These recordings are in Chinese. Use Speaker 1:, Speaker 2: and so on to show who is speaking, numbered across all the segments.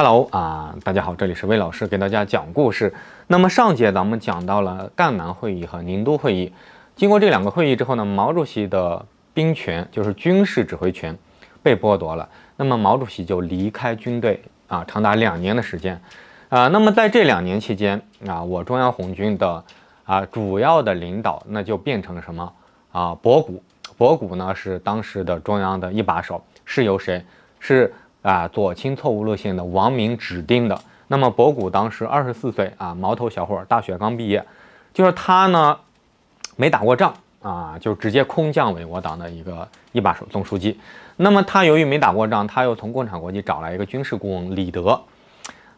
Speaker 1: Hello 啊，大家好，这里是魏老师给大家讲故事。那么上节咱们讲到了赣南会议和宁都会议，经过这两个会议之后呢，毛主席的兵权就是军事指挥权被剥夺了。那么毛主席就离开军队啊，长达两年的时间啊。那么在这两年期间啊，我中央红军的啊主要的领导那就变成什么啊？博古，博古呢是当时的中央的一把手，是由谁？是。啊，左倾错误路线的王明指定的。那么博古当时二十四岁啊，毛头小伙儿，大学刚毕业，就是他呢，没打过仗啊，就直接空降为我党的一个一把手总书记。那么他由于没打过仗，他又从共产国际找来一个军事顾问李德，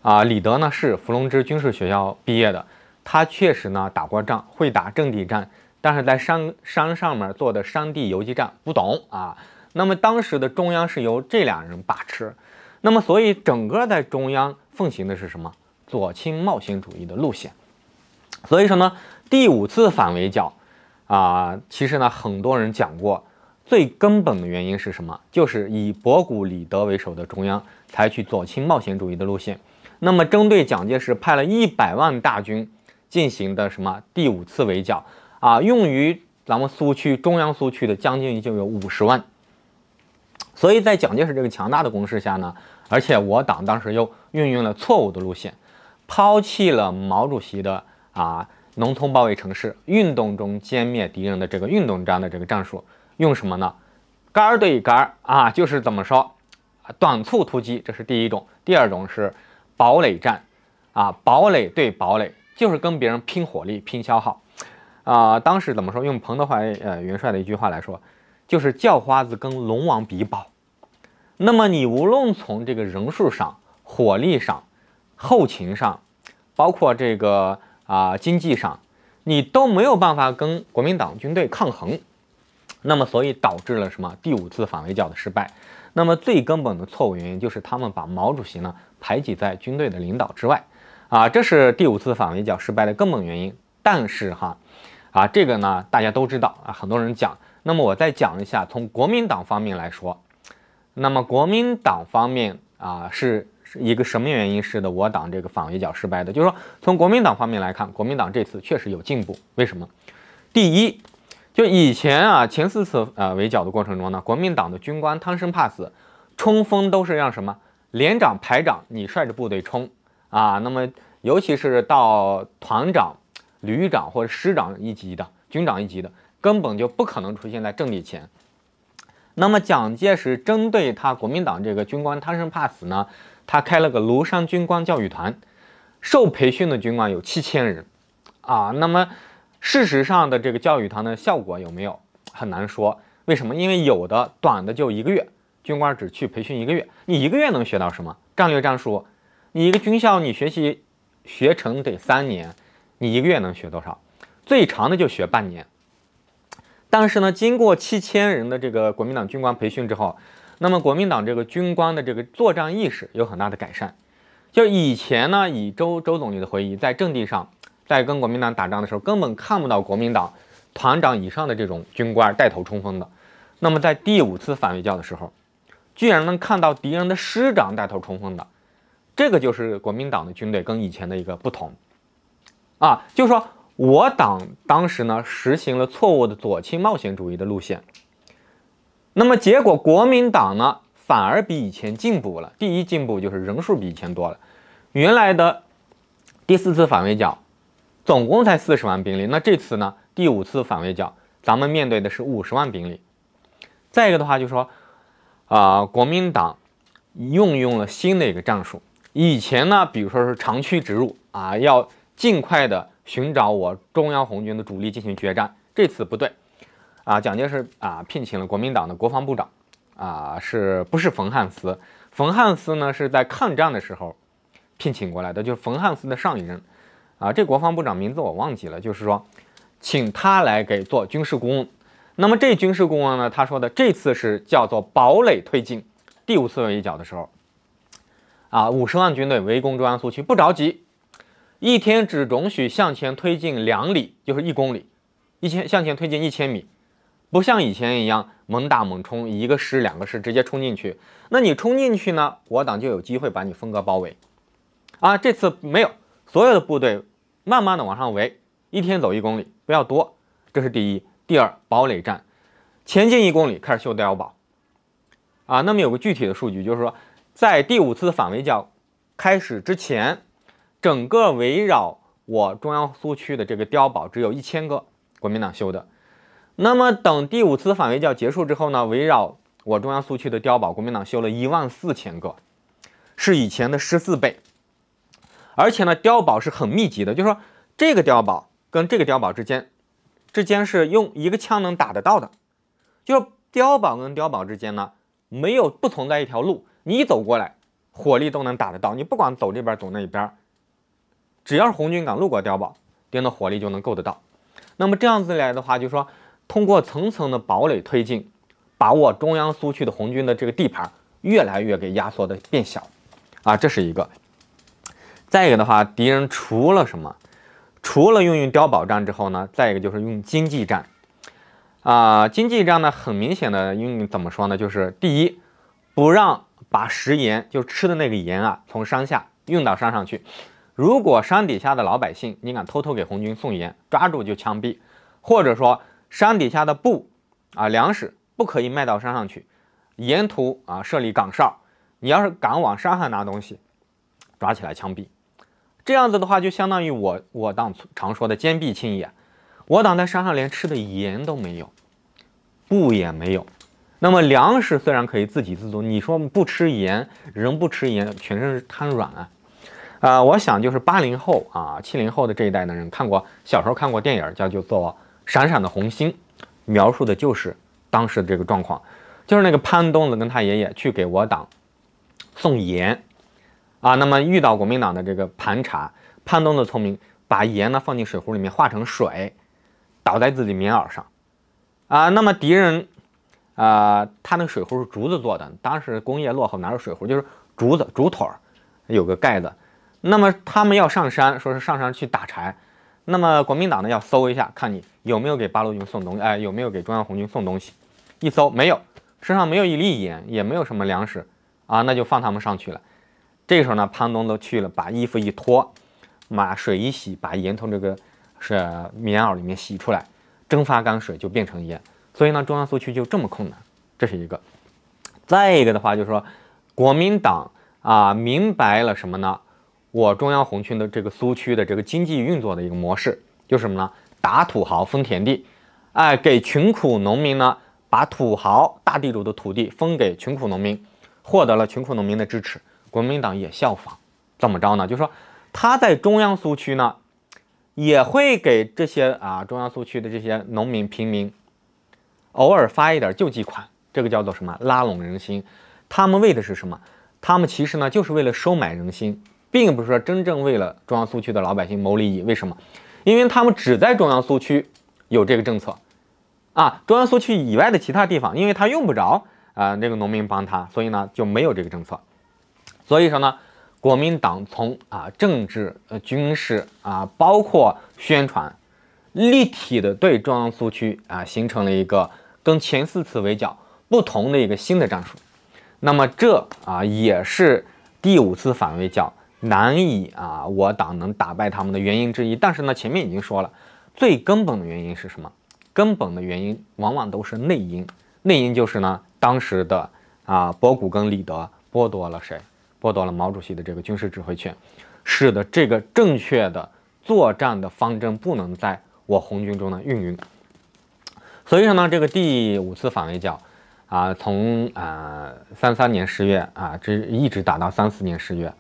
Speaker 1: 啊，李德呢是伏龙芝军事学校毕业的，他确实呢打过仗，会打阵地战，但是在山山上面做的山地游击战不懂啊。那么当时的中央是由这俩人把持，那么所以整个在中央奉行的是什么左倾冒险主义的路线，所以说呢，第五次反围剿啊，其实呢很多人讲过，最根本的原因是什么？就是以博古、李德为首的中央采取左倾冒险主义的路线。那么针对蒋介石派了一百万大军进行的什么第五次围剿啊，用于咱们苏区中央苏区的将近就有五十万。所以在蒋介石这个强大的攻势下呢，而且我党当时又运用了错误的路线，抛弃了毛主席的啊农村包围城市、运动中歼灭敌人的这个运动战的这个战术，用什么呢？杆儿对杆儿啊，就是怎么说短促突击，这是第一种。第二种是堡垒战，啊，堡垒对堡垒，就是跟别人拼火力、拼消耗，啊，当时怎么说？用彭德怀呃元帅的一句话来说，就是叫花子跟龙王比宝。那么你无论从这个人数上、火力上、后勤上，包括这个啊经济上，你都没有办法跟国民党军队抗衡。那么所以导致了什么？第五次反围剿的失败。那么最根本的错误原因就是他们把毛主席呢排挤在军队的领导之外啊，这是第五次反围剿失败的根本原因。但是哈，啊这个呢大家都知道啊，很多人讲。那么我再讲一下，从国民党方面来说。那么国民党方面啊，是一个什么原因？使得我党这个反围剿失败的，就是说从国民党方面来看，国民党这次确实有进步。为什么？第一，就以前啊，前四次呃围剿的过程中呢，国民党的军官贪生怕死，冲锋都是让什么连长、排长你率着部队冲啊。那么尤其是到团长、旅长或者师长一级的、军长一级的，根本就不可能出现在阵地前。那么蒋介石针对他国民党这个军官贪生怕死呢，他开了个庐山军官教育团，受培训的军官有七千人，啊，那么事实上的这个教育团的效果有没有很难说？为什么？因为有的短的就一个月，军官只去培训一个月，你一个月能学到什么战略战术？你一个军校你学习学成得三年，你一个月能学多少？最长的就学半年。但是呢，经过七千人的这个国民党军官培训之后，那么国民党这个军官的这个作战意识有很大的改善。就以前呢，以周周总理的回忆，在阵地上，在跟国民党打仗的时候，根本看不到国民党团长以上的这种军官带头冲锋的。那么在第五次反围剿的时候，居然能看到敌人的师长带头冲锋的，这个就是国民党的军队跟以前的一个不同。啊，就是说。我党当时呢实行了错误的左倾冒险主义的路线，那么结果国民党呢反而比以前进步了。第一进步就是人数比以前多了，原来的第四次反围剿总共才四十万兵力，那这次呢第五次反围剿咱们面对的是五十万兵力。再一个的话就说啊国民党运用了新的一个战术，以前呢比如说是长驱直入啊要尽快的。寻找我中央红军的主力进行决战，这次不对，啊，蒋介石啊聘请了国民党的国防部长，啊是不是冯汉斯？冯汉斯呢是在抗战的时候聘请过来的，就是冯汉斯的上一任，啊这国防部长名字我忘记了，就是说请他来给做军事顾问。那么这军事顾问呢，他说的这次是叫做堡垒推进，第五次围剿的时候，啊五十万军队围攻中央苏区，不着急。一天只容许向前推进两里，就是一公里，一千向前推进一千米，不像以前一样猛打猛冲，一个师两个师直接冲进去。那你冲进去呢，我党就有机会把你分割包围，啊，这次没有，所有的部队慢慢的往上围，一天走一公里，不要多，这是第一，第二，堡垒战，前进一公里开始修碉堡，啊，那么有个具体的数据，就是说在第五次反围剿开始之前。整个围绕我中央苏区的这个碉堡，只有一千个国民党修的。那么等第五次反围剿结束之后呢，围绕我中央苏区的碉堡，国民党修了一万四千个，是以前的十四倍。而且呢，碉堡是很密集的，就是说这个碉堡跟这个碉堡之间，之间是用一个枪能打得到的。就是碉堡跟碉堡之间呢，没有不存在一条路，你走过来，火力都能打得到。你不管走这边走那边。只要红军敢路过碉堡，敌人的火力就能够得到。那么这样子来的话，就是说通过层层的堡垒推进，把握中央苏区的红军的这个地盘，越来越给压缩的变小。啊，这是一个。再一个的话，敌人除了什么，除了运用碉堡战之后呢，再一个就是用经济战。啊，经济战呢，很明显的用怎么说呢？就是第一，不让把食盐，就吃的那个盐啊，从山下运到山上去。如果山底下的老百姓，你敢偷偷给红军送盐，抓住就枪毙；或者说山底下的布啊、粮食不可以卖到山上去，沿途啊设立岗哨，你要是敢往山上拿东西，抓起来枪毙。这样子的话，就相当于我我党常说的坚壁清野。我党在山上连吃的盐都没有，布也没有。那么粮食虽然可以自给自足，你说不吃盐，人不吃盐，全身是瘫软啊。啊，我想就是八零后啊，七零后的这一代的人看过，小时候看过电影叫就做《闪闪的红星》，描述的就是当时的这个状况，就是那个潘冬子跟他爷爷去给我党送盐，啊，那么遇到国民党的这个盘查，潘冬子聪明，把盐呢放进水壶里面化成水，倒在自己棉袄上，啊，那么敌人，啊，他那个水壶是竹子做的，当时工业落后哪有水壶，就是竹子竹腿儿，有个盖子。那么他们要上山，说是上山去打柴，那么国民党呢要搜一下，看你有没有给八路军送东西，哎，有没有给中央红军送东西？一搜没有，身上没有一粒盐，也没有什么粮食啊，那就放他们上去了。这时候呢，潘东都去了，把衣服一脱，把水一洗，把盐从这个是棉袄里面洗出来，蒸发干水就变成盐。所以呢，中央苏区就这么困难，这是一个。再一个的话，就是说国民党啊，明白了什么呢？我中央红军的这个苏区的这个经济运作的一个模式，就是什么呢？打土豪分田地，哎，给穷苦农民呢，把土豪大地主的土地分给穷苦农民，获得了穷苦农民的支持。国民党也效仿，怎么着呢？就是说他在中央苏区呢，也会给这些啊中央苏区的这些农民平民，偶尔发一点救济款，这个叫做什么？拉拢人心。他们为的是什么？他们其实呢，就是为了收买人心。并不是说真正为了中央苏区的老百姓谋利益，为什么？因为他们只在中央苏区有这个政策，啊，中央苏区以外的其他地方，因为他用不着啊，那个农民帮他，所以呢就没有这个政策。所以说呢，国民党从啊政治、呃军事啊，包括宣传，立体的对中央苏区啊形成了一个跟前四次围剿不同的一个新的战术。那么这啊也是第五次反围剿。难以啊，我党能打败他们的原因之一。但是呢，前面已经说了，最根本的原因是什么？根本的原因往往都是内因。内因就是呢，当时的啊，博古跟李德剥夺了谁？剥夺了毛主席的这个军事指挥权，使得这个正确的作战的方针不能在我红军中呢运用。所以说呢，这个第五次反围剿，啊，从啊三三年十月啊，这一直打到三四年十月。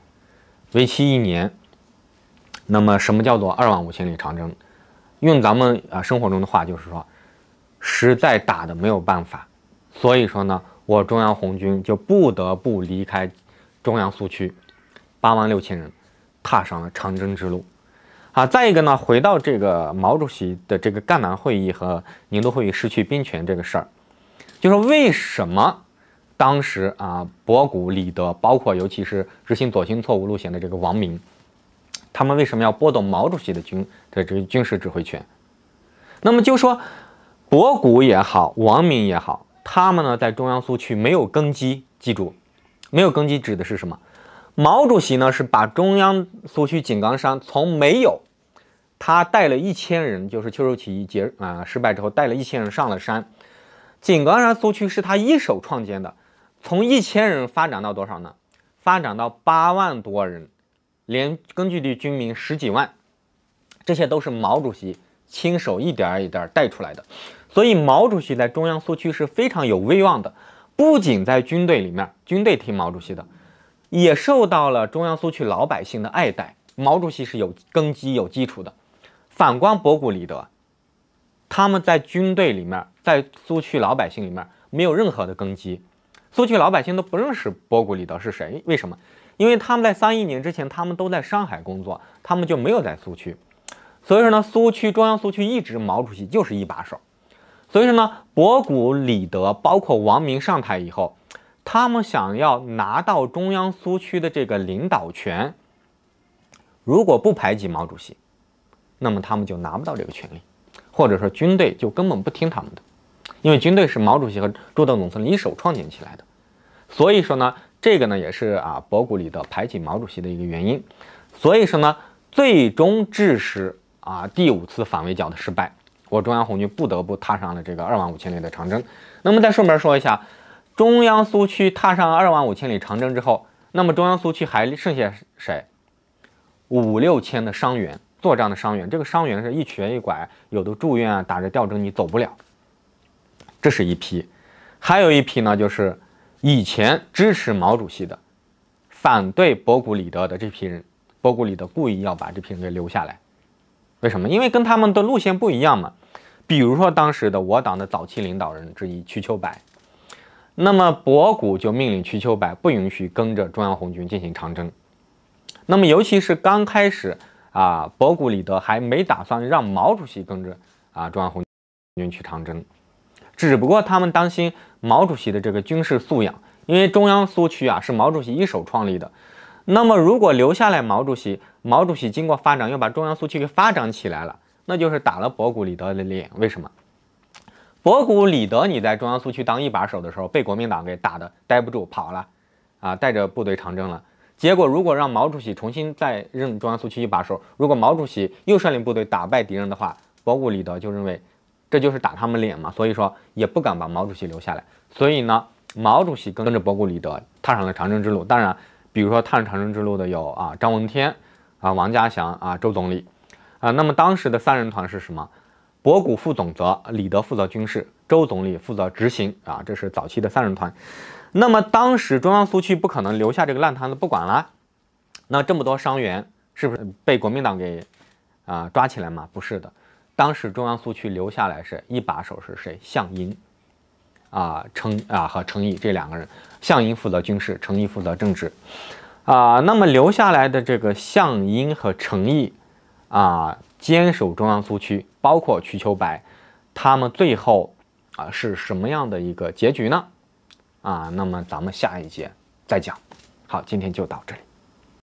Speaker 1: 为期一年。那么，什么叫做二万五千里长征？用咱们啊生活中的话，就是说，实在打的没有办法，所以说呢，我中央红军就不得不离开中央苏区，八万六千人踏上了长征之路。啊，再一个呢，回到这个毛主席的这个赣南会议和宁都会议失去兵权这个事儿，就说为什么？当时啊，博古、李德，包括尤其是执行左倾错误路线的这个王明，他们为什么要剥夺毛主席的军的这军事指挥权？那么就说博古也好，王明也好，他们呢在中央苏区没有根基。记住，没有根基指的是什么？毛主席呢是把中央苏区井冈山从没有，他带了一千人，就是秋收起义结啊失败之后带了一千人上了山，井冈山苏区是他一手创建的。从一千人发展到多少呢？发展到八万多人，连根据地军民十几万，这些都是毛主席亲手一点儿一点儿带出来的。所以，毛主席在中央苏区是非常有威望的，不仅在军队里面，军队听毛主席的，也受到了中央苏区老百姓的爱戴。毛主席是有根基、有基础的。反观博古、李德，他们在军队里面，在苏区老百姓里面没有任何的根基。苏区老百姓都不认识博古里德是谁，为什么？因为他们在三一年之前，他们都在上海工作，他们就没有在苏区。所以说呢，苏区中央苏区一直毛主席就是一把手。所以说呢，博古里德包括王明上台以后，他们想要拿到中央苏区的这个领导权，如果不排挤毛主席，那么他们就拿不到这个权利，或者说军队就根本不听他们的。因为军队是毛主席和朱德总司令一手创建起来的，所以说呢，这个呢也是啊博古里的排挤毛主席的一个原因，所以说呢，最终致使啊第五次反围剿的失败，我中央红军不得不踏上了这个二万五千里的长征。那么再顺便说一下，中央苏区踏上二万五千里长征之后，那么中央苏区还剩下谁？五六千的伤员，作战的伤员，这个伤员是一瘸一拐，有的住院啊，打着吊针，你走不了。这是一批，还有一批呢，就是以前支持毛主席的，反对博古里德的这批人。博古里德故意要把这批人留下来，为什么？因为跟他们的路线不一样嘛。比如说当时的我党的早期领导人之一瞿秋白，那么博古就命令瞿秋白不允许跟着中央红军进行长征。那么尤其是刚开始啊，博古里德还没打算让毛主席跟着啊中央红军去长征。只不过他们担心毛主席的这个军事素养，因为中央苏区啊是毛主席一手创立的。那么如果留下来毛主席，毛主席经过发展，又把中央苏区给发展起来了，那就是打了博古李德的脸。为什么？博古李德你在中央苏区当一把手的时候，被国民党给打的待不住跑了，啊，带着部队长征了。结果如果让毛主席重新再任中央苏区一把手，如果毛主席又率领部队打败敌人的话，博古李德就认为。这就是打他们脸嘛，所以说也不敢把毛主席留下来。所以呢，毛主席跟着博古、李德踏上了长征之路。当然，比如说踏上长征之路的有啊张闻天啊、王稼祥啊、周总理啊。那么当时的三人团是什么？博古负总责，李德负责军事，周总理负责执行啊。这是早期的三人团。那么当时中央苏区不可能留下这个烂摊子不管了。那这么多伤员是不是被国民党给啊抓起来嘛？不是的。当时中央苏区留下来是一把手是谁？项英啊，程啊和程毅这两个人，项英负责军事，程毅负责政治啊。那么留下来的这个项英和程毅啊，坚守中央苏区，包括瞿秋白，他们最后啊是什么样的一个结局呢？啊，那么咱们下一节再讲。好，今天就到这里。